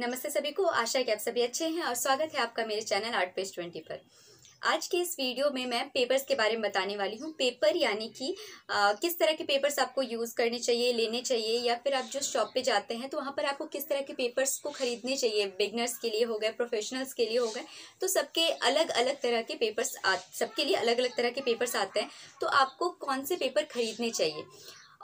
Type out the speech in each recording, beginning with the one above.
नमस्ते सभी को आशा है कि आप सभी अच्छे हैं और स्वागत है आपका मेरे चैनल आर्ट पेज ट्वेंटी पर आज के इस वीडियो में मैं पेपर्स के बारे में बताने वाली हूँ पेपर यानी कि किस तरह के पेपर्स आपको यूज़ करने चाहिए लेने चाहिए या फिर आप जो शॉप पे जाते हैं तो वहाँ पर आपको किस तरह के पेपर्स को ख़रीदने चाहिए बिगनर्स के लिए हो गए प्रोफेशनल्स के लिए हो गए तो सबके अलग अलग तरह के पेपर्स आ सबके लिए अलग अलग तरह के पेपर्स आते हैं तो आपको कौन से पेपर खरीदने चाहिए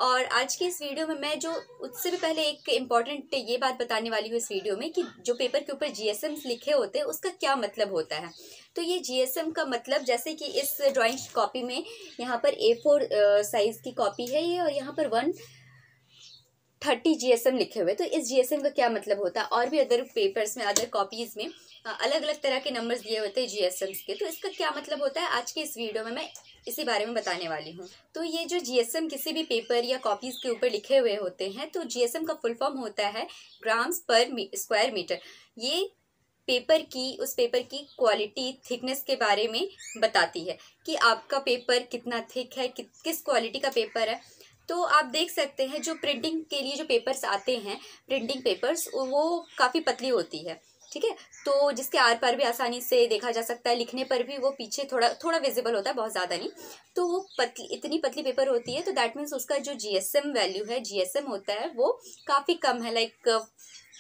और आज की इस वीडियो में मैं जो उससे भी पहले एक इम्पॉर्टेंट ये बात बताने वाली हूँ इस वीडियो में कि जो पेपर के ऊपर जी लिखे होते हैं उसका क्या मतलब होता है तो ये जी का मतलब जैसे कि इस ड्राइंग कॉपी में यहाँ पर ए फोर साइज़ की कॉपी है ये और यहाँ पर वन थर्टी जी लिखे हुए तो इस जी का क्या मतलब होता है और भी अदर पेपर्स में अदर कॉपीज़ में अलग अलग तरह के नंबर्स दिए होते हैं जी के तो इसका क्या मतलब होता है आज के इस वीडियो में मैं इसी बारे में बताने वाली हूँ तो ये जो जी किसी भी पेपर या कॉपीज़ के ऊपर लिखे हुए होते हैं तो जी का फुल फॉर्म होता है ग्राम्स पर स्क्वायर मीटर ये पेपर की उस पेपर की क्वालिटी थिकनेस के बारे में बताती है कि आपका पेपर कितना थिक है कि, किस क्वालिटी का पेपर है तो आप देख सकते हैं जो प्रिंटिंग के लिए जो पेपर्स आते हैं प्रिंटिंग पेपर्स वो काफ़ी पतली होती है ठीक है तो जिसके आर पर भी आसानी से देखा जा सकता है लिखने पर भी वो पीछे थोड़ा थोड़ा विजिबल होता है बहुत ज़्यादा नहीं तो वो पतली इतनी पतली पेपर होती है तो दैट मीन्स उसका जो जी वैल्यू है जी होता है वो काफ़ी कम है लाइक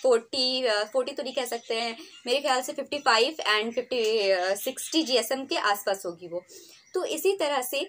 फोर्टी फोर्टी तो नहीं कह सकते हैं मेरे ख्याल से fifty five and fifty sixty G के आसपास होगी वो तो इसी तरह से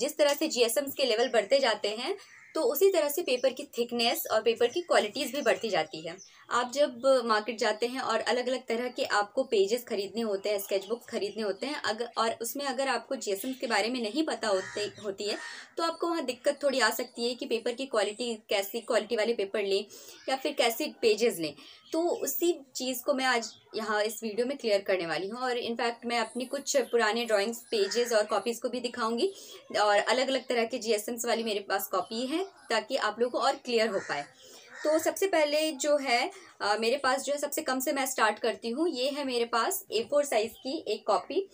जिस तरह से जी के लेवल बढ़ते जाते हैं तो उसी तरह से पेपर की थिकनेस और पेपर की क्वालिटीज़ भी बढ़ती जाती है आप जब मार्केट जाते हैं और अलग अलग तरह के आपको पेजेस खरीदने होते हैं स्केच बुक खरीदने होते हैं अगर और उसमें अगर आपको जी के बारे में नहीं पता होते होती है तो आपको वहाँ दिक्कत थोड़ी आ सकती है कि पेपर की क्वालिटी कैसी क्वालिटी वाले पेपर लें या फिर कैसे पेजेस लें तो उसी चीज़ को मैं आज यहाँ इस वीडियो में क्लियर करने वाली हूँ और इनफैक्ट मैं अपनी कुछ पुराने ड्राॅइंग्स पेजेस और कॉपीज़ को भी दिखाऊंगी और अलग अलग तरह के जी वाली मेरे पास कॉपी है ताकि आप लोगों को और क्लियर हो पाए तो सबसे पहले जो है आ, मेरे पास जो है सबसे कम से मैं स्टार्ट करती हूँ ये है मेरे पास ए फोर साइज़ की एक कॉपी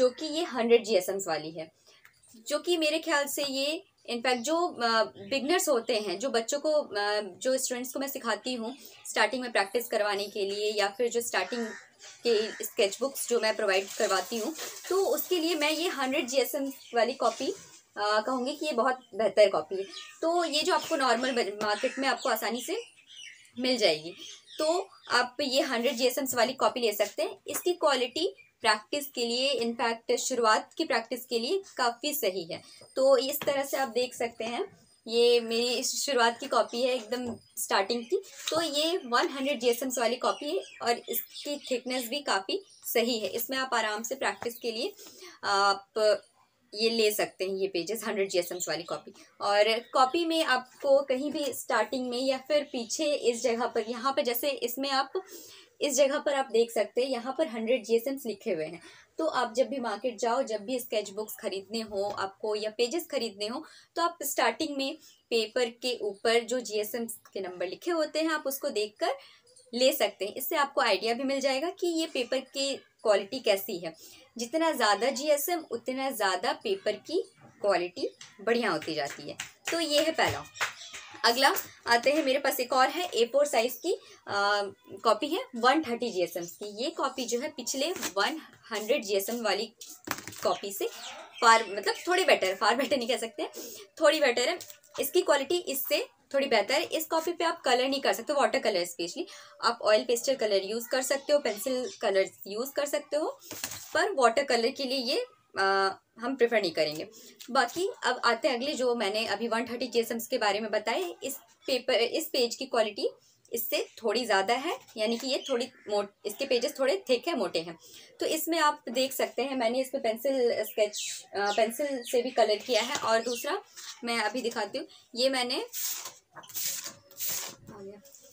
जो कि ये हंड्रेड जी वाली है जो कि मेरे ख्याल से ये इनफैक्ट जो बिगनर्स होते हैं जो बच्चों को जो स्टूडेंट्स को मैं सिखाती हूँ स्टार्टिंग में प्रैक्टिस करवाने के लिए या फिर जो स्टार्टिंग के स्केच बुक्स जो मैं प्रोवाइड करवाती हूँ तो उसके लिए मैं ये हंड्रेड जी वाली कॉपी कहूँगी कि ये बहुत बेहतर कॉपी है तो ये जो आपको नॉर्मल मार्केट में आपको आसानी से मिल जाएगी तो आप ये हंड्रेड जी वाली कॉपी ले सकते हैं इसकी क्वालिटी प्रैक्टिस के लिए इनफैक्ट शुरुआत की प्रैक्टिस के लिए काफ़ी सही है तो इस तरह से आप देख सकते हैं ये मेरी शुरुआत की कॉपी है एकदम स्टार्टिंग की तो ये वन हंड्रेड जी वाली कॉपी है और इसकी थिकनेस भी काफ़ी सही है इसमें आप आराम से प्रैक्टिस के लिए आप ये ले सकते हैं ये पेजेस हंड्रेड जी वाली कॉपी और कॉपी में आपको कहीं भी स्टार्टिंग में या फिर पीछे इस जगह पर यहाँ पर जैसे इसमें आप इस जगह पर आप देख सकते हैं यहाँ पर हंड्रेड जी लिखे हुए हैं तो आप जब भी मार्केट जाओ जब भी स्केच बुक्स खरीदने हो आपको या पेजेस खरीदने हो तो आप स्टार्टिंग में पेपर के ऊपर जो जी के नंबर लिखे होते हैं आप उसको देख ले सकते हैं इससे आपको आइडिया भी मिल जाएगा कि ये पेपर के क्वालिटी कैसी है जितना ज़्यादा जीएसएम उतना ज़्यादा पेपर की क्वालिटी बढ़िया होती जाती है तो ये है पहला अगला आते हैं मेरे पास एक और है ए फोर साइज़ की कॉपी है वन थर्टी जी की ये कॉपी जो है पिछले वन हंड्रेड जी वाली कॉपी से फार मतलब थोड़ी बेटर फार बेटर नहीं कह सकते थोड़ी बेटर है इसकी क्वालिटी इससे थोड़ी बेहतर है इस कॉपी पे आप कलर नहीं कर सकते वाटर कलर स्पेशली आप ऑयल पेस्टल कलर यूज़ कर सकते हो पेंसिल कलर यूज़ कर सकते हो पर वाटर कलर के लिए ये आ, हम प्रेफर नहीं करेंगे बाकी अब आते हैं अगले जो मैंने अभी वन थर्टी जेसम्स के बारे में बताए इस पेपर इस पेज की क्वालिटी इससे थोड़ी ज़्यादा है यानी कि ये थोड़ी मोट इसके पेजेस थोड़े थिक हैं मोटे हैं तो इसमें आप देख सकते हैं मैंने इसमें पेंसिल स्केच पेंसिल से भी कलर किया है और दूसरा मैं अभी दिखाती हूँ ये मैंने हाँ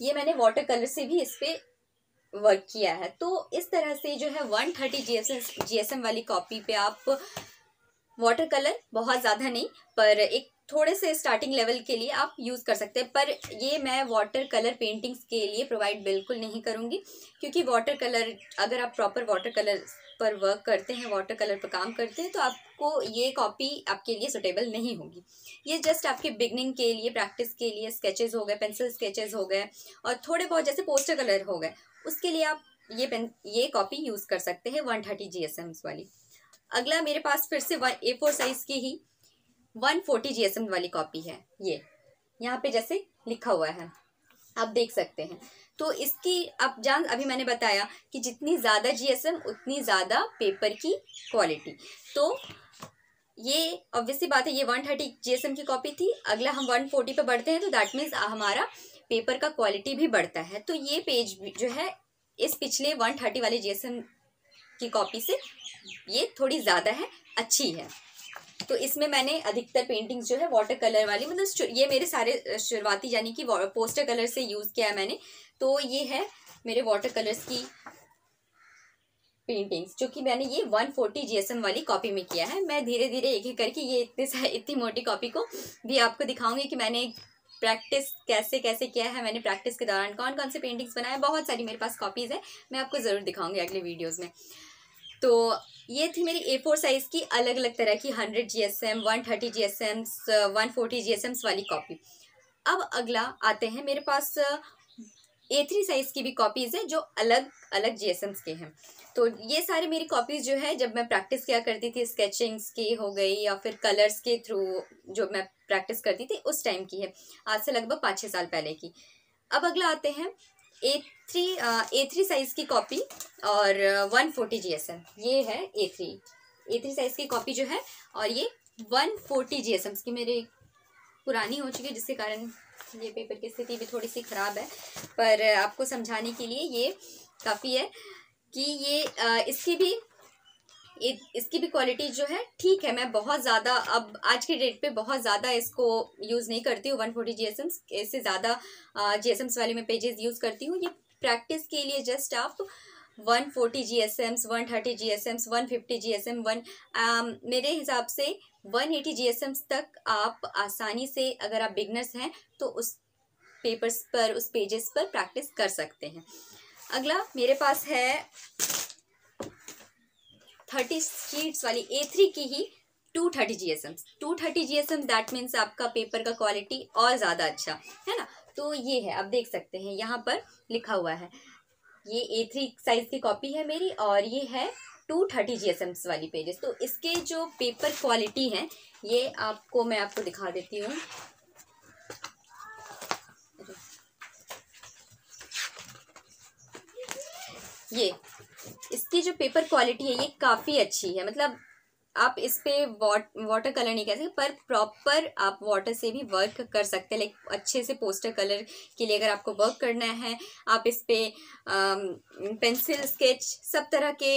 ये मैंने वाटर कलर से भी इस पर वर्क किया है तो इस तरह से जो है वन थर्टी जी जीएसएम वाली कॉपी पे आप वाटर कलर बहुत ज़्यादा नहीं पर एक थोड़े से स्टार्टिंग लेवल के लिए आप यूज़ कर सकते हैं पर ये मैं वाटर कलर पेंटिंग्स के लिए प्रोवाइड बिल्कुल नहीं करूँगी क्योंकि वाटर कलर अगर आप प्रॉपर वाटर कलर पर वर्क करते हैं वाटर कलर पर काम करते हैं तो आपको ये कॉपी आपके लिए सुटेबल नहीं होगी ये जस्ट आपके बिगनिंग के लिए प्रैक्टिस के लिए स्केचेज हो गए पेंसिल स्केचेज हो गए और थोड़े बहुत जैसे पोस्टर कलर हो गए उसके लिए आप ये पेन ये कॉपी यूज़ कर सकते हैं वन थर्टी जी वाली अगला मेरे पास फिर से वन ए फोर साइज़ की ही one forty G S M वाली कॉपी है ये यहाँ पे जैसे लिखा हुआ है आप देख सकते हैं तो इसकी आप जान अभी मैंने बताया कि जितनी ज़्यादा जीएसएम उतनी ज़्यादा पेपर की क्वालिटी तो ये ऑब्वियसली बात है ये वन थर्टी एम की कॉपी थी अगला हम वन फोर्टी पर बढ़ते हैं तो दैट मीन्स हमारा पेपर का क्वालिटी भी बढ़ता है तो ये पेज जो है इस पिछले वन थर्टी वाले एम की कॉपी से ये थोड़ी ज़्यादा है अच्छी है तो इसमें मैंने अधिकतर पेंटिंग्स जो है वाटर कलर वाली मतलब ये मेरे सारे शुरुआती यानी कि पोस्टर कलर से यूज़ किया है मैंने तो ये है मेरे वाटर कलर्स की पेंटिंग्स जो कि मैंने ये 140 फोर्टी वाली कॉपी में किया है मैं धीरे धीरे एक एक करके ये इतने इतनी मोटी कॉपी को भी आपको दिखाऊंगी कि मैंने प्रैक्टिस कैसे कैसे किया है मैंने प्रैक्टिस के दौरान कौन कौन से पेंटिंग्स बनाए बहुत सारी मेरे पास कॉपीज़ है मैं आपको ज़रूर दिखाऊंगी अगले वीडियोज़ में तो ये थी मेरी ए फोर साइज़ की अलग अलग तरह की hundred G S M one thirty G S Ms one forty G S Ms वाली कॉपी अब अगला आते हैं मेरे पास ए थ्री साइज़ की भी कॉपीज़ हैं जो अलग अलग जी एस एम्स के हैं तो ये सारे मेरी कॉपीज़ जो है जब मैं प्रैक्टिस किया करती थी स्केचिंग्स की हो गई या फिर कलर्स के थ्रू जो मैं प्रैक्टिस करती थी उस टाइम की है आज से लगभग पाँच छः साल पहले की अब अगला आते हैं A three A three size की कॉपी और one forty G S M ये है A three A three size की कॉपी जो है और ये one forty G S M इसकी मेरे पुरानी हो चुकी है जिसके कारण ये पेपर की स्थिति भी थोड़ी सी ख़राब है पर uh, आपको समझाने के लिए ये काफ़ी है कि ये uh, इसकी भी इसकी भी क्वालिटी जो है ठीक है मैं बहुत ज़्यादा अब आज के डेट पे बहुत ज़्यादा इसको यूज़ नहीं करती हूँ वन फोर्टी जी इससे ज़्यादा जी एस वाले मैं पेजेस यूज़ करती हूँ ये प्रैक्टिस के लिए जस्ट आप one forty G S Ms one thirty G S Ms one fifty G S M one मेरे हिसाब से one eighty G S Ms तक आप आसानी से अगर आप बिगनर्स हैं तो उस पेपर्स पर उस पेजेस पर प्रैक्टिस कर सकते हैं अगला मेरे पास है थर्टी शीट्स वाली ए थ्री की ही two thirty G S M two thirty G S M that means आपका पेपर का क्वालिटी और ज़्यादा अच्छा है ना तो ये है आप देख सकते हैं यहाँ पर लिखा हुआ है ये ए थ्री साइज़ की कॉपी है मेरी और ये है two thirty G S Ms वाली पेजेस तो इसके जो पेपर क्वालिटी हैं ये आपको मैं आपको दिखा देती हूँ ये इसकी जो पेपर क्वालिटी है ये काफ़ी अच्छी है मतलब आप इस पर वाटर कलर नहीं कह सकते पर प्रॉपर आप वाटर से भी वर्क कर सकते हैं लाइक अच्छे से पोस्टर कलर के लिए अगर आपको वर्क करना है आप इस पर पेंसिल स्केच सब तरह के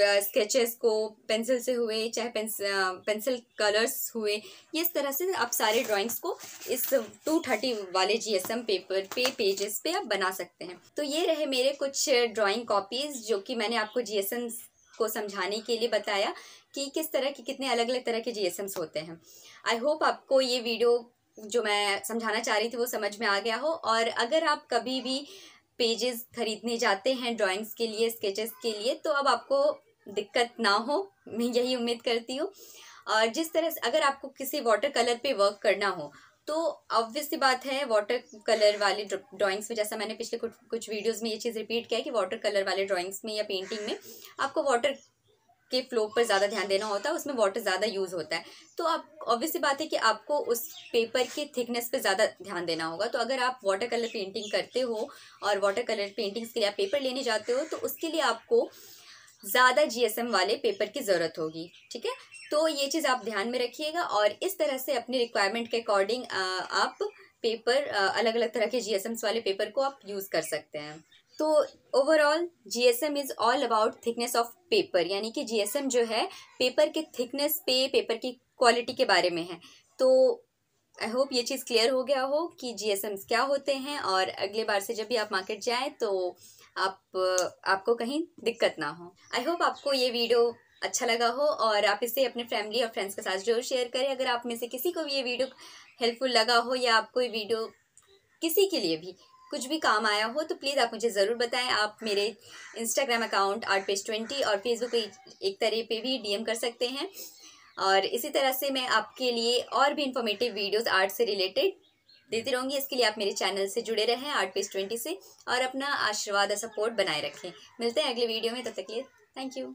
स्केचेस को पेंसिल से हुए चाहे पेंसिल कलर्स हुए इस तरह से आप सारे ड्राइंग्स को इस 230 वाले जीएसएम पेपर पे पेजेस पे आप बना सकते हैं तो ये रहे मेरे कुछ ड्राइंग कॉपीज़ जो कि मैंने आपको जीएसएम को समझाने के लिए बताया कि किस तरह के कितने अलग अलग तरह के एम्स होते हैं आई होप आपको ये वीडियो जो मैं समझाना चाह रही थी वो समझ में आ गया हो और अगर आप कभी भी पेजेस खरीदने जाते हैं ड्राइंग्स के लिए स्केचेस के लिए तो अब आपको दिक्कत ना हो मैं यही उम्मीद करती हूँ और जिस तरह से अगर आपको किसी वाटर कलर पे वर्क करना हो तो ऑब्वियस सी बात है वाटर कलर वाले ड्राइंग्स में जैसा मैंने पिछले कुछ कुछ वीडियोस में ये चीज़ रिपीट किया है कि वाटर कलर वाले ड्राइंग्स में या पेंटिंग में आपको वाटर के फ्लो पर ज़्यादा ध्यान देना होता है उसमें वाटर ज़्यादा यूज़ होता है तो आप ऑब्वियसली बात है कि आपको उस पेपर की थिकनेस पे ज़्यादा ध्यान देना होगा तो अगर आप वाटर कलर पेंटिंग करते हो और वाटर कलर पेंटिंग्स के लिए आप पेपर लेने जाते हो तो उसके लिए आपको ज़्यादा जी वाले पेपर की ज़रूरत होगी ठीक है तो ये चीज़ आप ध्यान में रखिएगा और इस तरह से अपनी रिक्वायरमेंट के अकॉर्डिंग आप पेपर अलग अलग तरह के जी वाले पेपर को आप यूज़ कर सकते हैं तो overall G S M is all about thickness of paper यानी कि जी एस एम जो है पेपर के थिकनेस पे पेपर की क्वालिटी के बारे में है तो आई होप ये चीज़ क्लियर हो गया हो कि जी एस एम्स क्या होते हैं और अगले बार से जब भी आप मार्केट जाएँ तो आप आपको कहीं दिक्कत ना हो आई होप आपको ये वीडियो अच्छा लगा हो और आप इसे अपने फैमिली और फ्रेंड्स के साथ जरूर शेयर करें अगर आप में से किसी को भी ये वीडियो हेल्पफुल लगा हो या आपको ये वीडियो किसी के लिए भी कुछ भी काम आया हो तो प्लीज़ आप मुझे ज़रूर बताएं आप मेरे Instagram account art page twenty और फेसबुक पेज एक तरह पे भी डीएम कर सकते हैं और इसी तरह से मैं आपके लिए और भी इन्फॉर्मेटिव वीडियोस आर्ट से रिलेटेड देती रहूँगी इसके लिए आप मेरे चैनल से जुड़े रहें आर्ट पेज ट्वेंटी से और अपना आशीर्वाद और सपोर्ट बनाए रखें मिलते हैं अगले वीडियो में तब तक लिए थैंक यू